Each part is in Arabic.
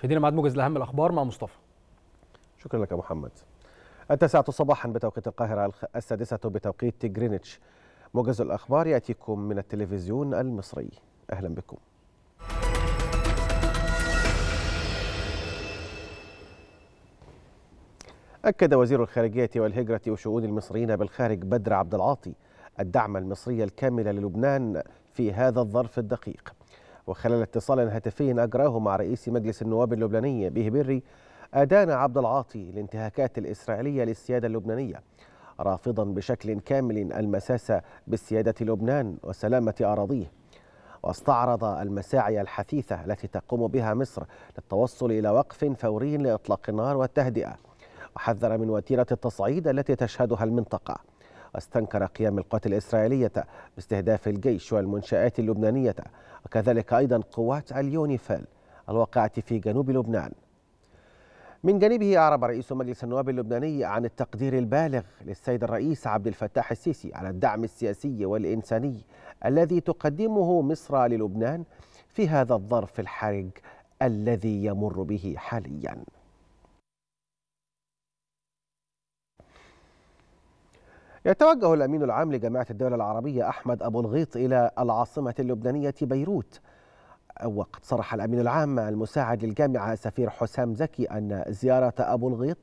مشاهدينا ميعاد موجز لاهم الاخبار مع مصطفى شكرا لك يا محمد التاسعة صباحا بتوقيت القاهرة السادسة بتوقيت جرينتش موجز الأخبار يأتيكم من التلفزيون المصري أهلا بكم أكد وزير الخارجية والهجرة وشؤون المصريين بالخارج بدر عبد العاطي الدعم المصري الكامل للبنان في هذا الظرف الدقيق وخلال اتصال هاتفي أجراه مع رئيس مجلس النواب اللبناني به بري أدان عبد العاطي الانتهاكات الإسرائيلية للسيادة اللبنانية رافضا بشكل كامل المساس بسيادة لبنان وسلامة أراضيه واستعرض المساعي الحثيثة التي تقوم بها مصر للتوصل إلى وقف فوري لإطلاق النار والتهدئة وحذر من وتيرة التصعيد التي تشهدها المنطقة واستنكر قيام القوات الإسرائيلية باستهداف الجيش والمنشآت اللبنانية وكذلك أيضا قوات اليونيفيل الواقعة في جنوب لبنان من جانبه أعرب رئيس مجلس النواب اللبناني عن التقدير البالغ للسيد الرئيس عبد الفتاح السيسي على الدعم السياسي والإنساني الذي تقدمه مصر للبنان في هذا الظرف الحرج الذي يمر به حالياً يتوجه الأمين العام لجامعة الدول العربية أحمد أبو الغيط إلى العاصمة اللبنانية بيروت وقد صرح الأمين العام المساعد للجامعة سفير حسام زكي أن زيارة أبو الغيط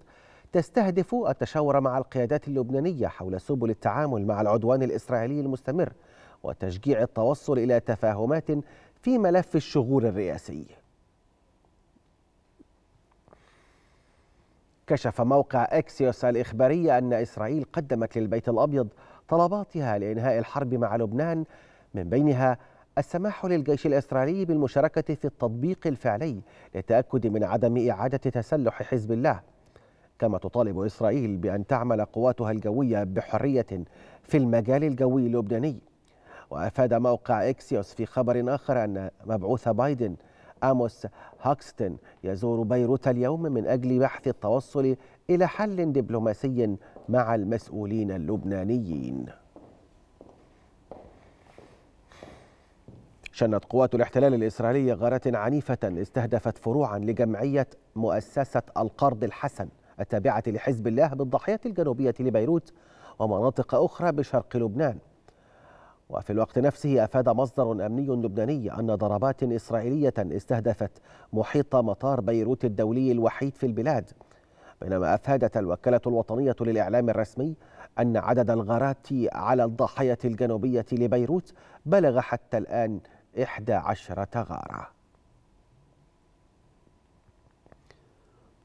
تستهدف التشاور مع القيادات اللبنانية حول سبل التعامل مع العدوان الإسرائيلي المستمر وتشجيع التوصل إلى تفاهمات في ملف الشغور الرئاسي كشف موقع اكسيوس الاخباري أن إسرائيل قدمت للبيت الأبيض طلباتها لإنهاء الحرب مع لبنان من بينها السماح للجيش الإسرائيلي بالمشاركة في التطبيق الفعلي للتأكد من عدم إعادة تسلح حزب الله كما تطالب إسرائيل بأن تعمل قواتها الجوية بحرية في المجال الجوي اللبناني وأفاد موقع إكسيوس في خبر آخر أن مبعوث بايدن آموس هاكستن يزور بيروت اليوم من أجل بحث التوصل إلى حل دبلوماسي مع المسؤولين اللبنانيين شنت قوات الاحتلال الإسرائيلي غارات عنيفة استهدفت فروعا لجمعية مؤسسة القرض الحسن التابعة لحزب الله بالضاحية الجنوبية لبيروت ومناطق أخرى بشرق لبنان وفي الوقت نفسه أفاد مصدر أمني لبناني أن ضربات إسرائيلية استهدفت محيط مطار بيروت الدولي الوحيد في البلاد بينما أفادت الوكالة الوطنية للإعلام الرسمي أن عدد الغارات على الضاحية الجنوبية لبيروت بلغ حتى الآن 11 غارة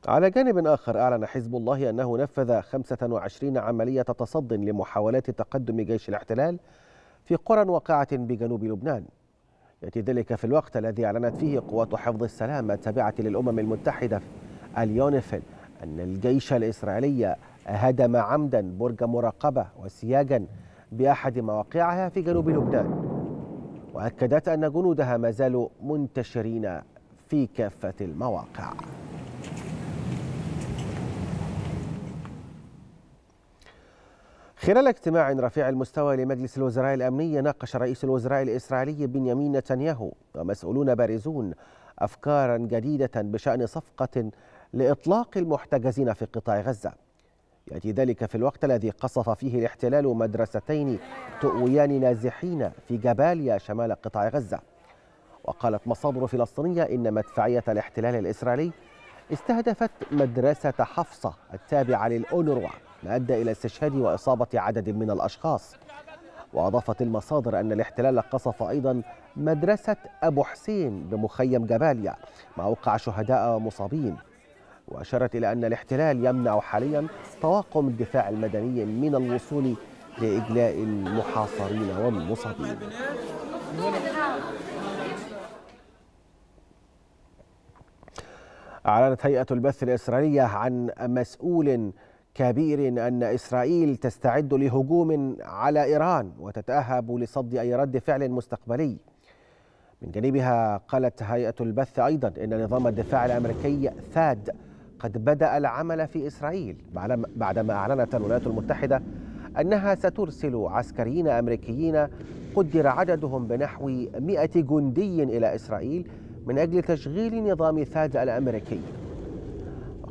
على جانب آخر أعلن حزب الله أنه نفذ 25 عملية تصد لمحاولات تقدم جيش الاحتلال في قرى واقعة بجنوب لبنان يأتي ذلك في الوقت الذي أعلنت فيه قوات حفظ السلام التابعة للأمم المتحدة اليونيفيل أن الجيش الإسرائيلي هدم عمدا برج مراقبة وسياجا بأحد مواقعها في جنوب لبنان وأكدت أن جنودها ما زالوا منتشرين في كافة المواقع خلال اجتماع رفيع المستوى لمجلس الوزراء الأمني ناقش رئيس الوزراء الإسرائيلي بنيامين نتنياهو ومسؤولون بارزون أفكارا جديدة بشأن صفقة لإطلاق المحتجزين في قطاع غزة يأتي ذلك في الوقت الذي قصف فيه الاحتلال مدرستين تؤويان نازحين في جباليا شمال قطاع غزة وقالت مصادر فلسطينية إن مدفعية الاحتلال الإسرائيلي استهدفت مدرسة حفصة التابعة للأونروا ما أدى إلى استشهاد وإصابة عدد من الأشخاص وأضافت المصادر أن الاحتلال قصف أيضا مدرسة أبو حسين بمخيم جباليا اوقع شهداء ومصابين وأشارت إلى أن الاحتلال يمنع حاليا طواقم الدفاع المدني من الوصول لإجلاء المحاصرين والمصابين أعلنت هيئة البث الإسرائيلية عن مسؤول كبير أن إسرائيل تستعد لهجوم على إيران وتتأهب لصد أي رد فعل مستقبلي من جانبها قالت هيئة البث أيضا أن نظام الدفاع الأمريكي ثاد قد بدأ العمل في إسرائيل بعدما أعلنت الولايات المتحدة أنها سترسل عسكريين أمريكيين قدر عددهم بنحو 100 جندي إلى إسرائيل من أجل تشغيل نظام ثاد الأمريكي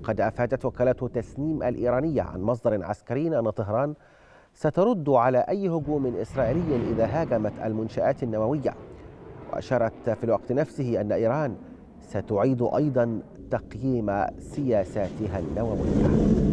قد أفادت وكالة تسنيم الإيرانية عن مصدر عسكري أن طهران سترد على أي هجوم إسرائيلي إذا هاجمت المنشآت النووية وأشارت في الوقت نفسه أن إيران ستعيد أيضا تقييم سياساتها النووية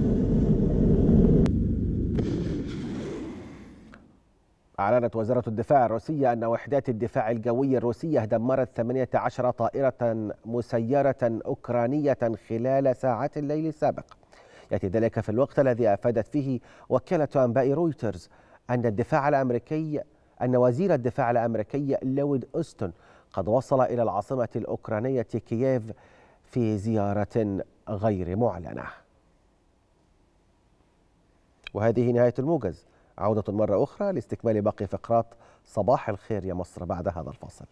أعلنت وزارة الدفاع الروسية أن وحدات الدفاع الجوي الروسية دمرت 18 طائرة مسيرة أوكرانية خلال ساعات الليل السابق يأتي ذلك في الوقت الذي أفادت فيه وكالة أنباء رويترز أن الدفاع الأمريكي أن وزير الدفاع الأمريكي لويد أوستون قد وصل إلى العاصمة الأوكرانية كييف في زيارة غير معلنة وهذه نهاية الموجز عودة مرة أخرى لاستكمال باقي فقرات صباح الخير يا مصر بعد هذا الفاصل